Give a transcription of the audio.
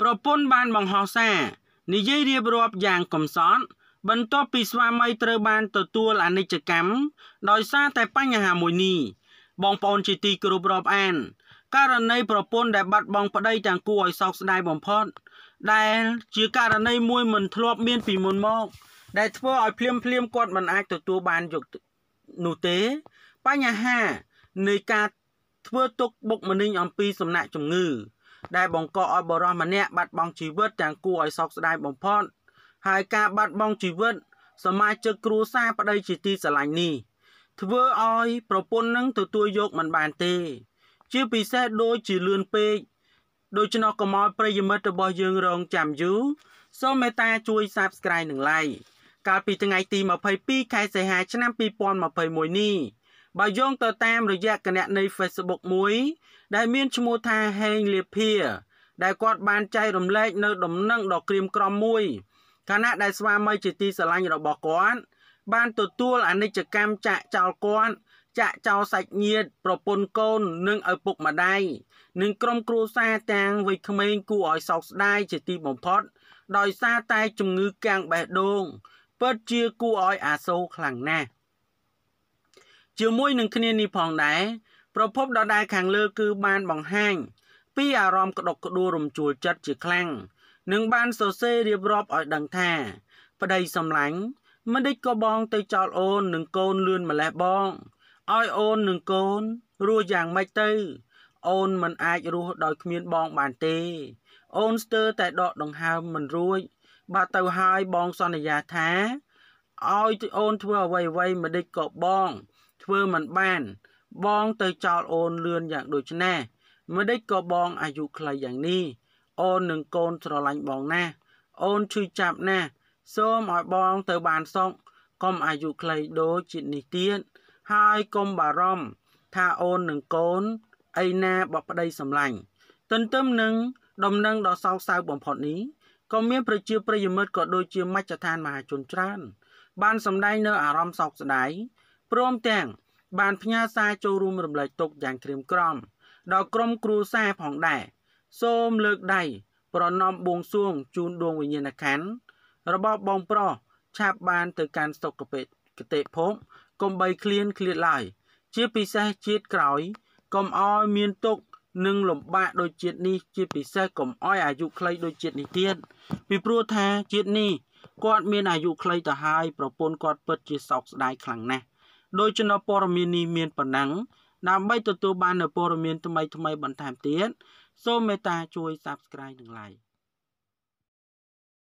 ប្រពន្ធបានបង្ហោះសារនិយាយរៀបរាប់យ៉ាងកំសត់ បន្ទាប់ពីស្វាមីត្រូវបានទទួលអនិច្ចកម្មដោយសារតែបញ្ហាមួយនេះបងប្អូនជាទីគោរពរាប់អានករណីប្រពន្ធដែលបាត់បង់ប្តីទាំងគួរឲ្យសោកស្ដាយបំផុត ដែលជាករណីមួយមិនធ្លាប់មានពីមុនមក ដែលធ្វើឲ្យភ្លាមភ្លាមគាត់មិនអាចទទួលបានយកនោះទេ បញ្ហានៃការធ្វើទុកបុកម្នេញអំពីសំណាក់ជំងឺដែលបង្កឲ្យបរិសម្នាក់បាត់បង់ជីវិតទាំងគួរឲ្យសោកស្ដាយបំផុត ហើយការបាត់បង់ជីវិត សមាជិកគ្រួសារប្តីជាទីស្រឡាញ់នេះធ្វើឲ្យ ប្រពន្ធនឹងទទួលយកមិនបានទេ ជាពិសេសដូចជាលឿនពេកដូច្នោះកុំឲ្យប្រិយមិត្តរបស់យើងរងចាំយូរសូមមេត្តាជួយ Subscribe និង Like កាលពីថ្ងៃទី22ខែសីហាឆ្នាំ2021នេះបើយោងទៅតាមរយៈគណនី Facebook មួយដែលមានឈ្មោះថាហេងលាភាដែលគាត់បានចែករំលែកនៅ ដំណឹងដ៏ក្រៀមក្រំមួយខណៈដែលស្វាមីជាទីស្រឡាញ់របស់គាត់បាន ទទួលអនិច្ចកម្មចាក់ចោលគាត់ចាក់ចោលសាច់ញាតិប្រពន្ធកូន និងឪពុកម្ដាយនិងក្រុមគ្រួសារទាំងវ័យក្មេងគួរឲ្យសោកស្ដាយជាទីបំផុត ដោយសារតែជំងឺកាំងបេះដូងពិតជាគួរឲ្យអាសូរខ្លាំងណាស់ជាមួយនឹងគ្នានេះផងដែរប្រភពដដែលខាងលើគឺបានបង្ហាញពីអារម្មណ៍ក្តុកក្តួលរំជួលចិត្តជាខ្លាំងនិងបានសរសេររៀបរាប់ឲ្យដឹងថាប្តីសម្លាញ់មិនដេចក៏បងទៅចោលអូននិងកូនលឿនម្លេះបងឲ្យអូននិងកូនរស់យ៉ាងម៉េចទៅ អូនមិនអាចរស់ដោយគ្មានបងបានទេ អូនស្ទើរតែដកដង្ហើមមិនរួចបាទទៅហើយបងសន្យាថាឲ្យអូនធ្វើអ្វីអ្វីមិនដេចក៏បងធ្វើមិនបានបងទៅចោលអូនលឿនយ៉ាងដូចនេះមិនដេចក៏បងអាយុខ្លីយ៉ាងនេះ អូននឹងកូនស្រឡាញ់បងណាស់អូនឈឺចាប់ណាស់សូមឲ្យបង ទៅបានសុខកុំអាយុខ្លីដូចជាតិនេះទៀតហើយកុំបារម្ភថាអូននឹងកូនអីណាបបប្តីសម្លាញ់ទន្ទឹមនឹងដំណឹងដ៏សោកសៅបំផុតនេះក៏មានប្រជាប្រិយមិត្តក៏ដូចជាមជ្ឈដ្ឋានមហាជនច្រើន បានសម្ដែងនៅអារម្មណ៍សោកស្ដាយព្រមទាំងបានផ្ញើសារចូលរួមរំលែកទុក្ខយ៉ាងក្រៀមក្រំដល់ក្រុមគ្រួសារផងដែរសូមលើកដៃប្រណម្យបួងសួងជូនដួងវិញ្ញាណក្ខន្ធរបស់បងប្រុសឆាប់បានទៅកាន់សុគតិគតិភពកុំបីឃ្លានឃ្លាតឡើយជាពិសេសជាតិក្រោយកុំអោយមានទុក្ខនិងលំបាកដូចជាតិនេះជាពិសេសកុំអោយអាយុខ្លីដូចជាតិនេះទៀតពីព្រោះថាជាតិនេះគាត់មានអាយុខ្លីទៅហើយប្រពន្ធគាត់ពិតជាសោកស្ដាយខ្លាំងណាស់ដោយជំនួបព័ត៌មាននេះមានប៉ុណ្ណឹងដើម្បីទទួលបាននូវព័ត៌មានថ្មីៗបន្ថែមទៀតសូមមេត្តាជួយ Subscribe និង Like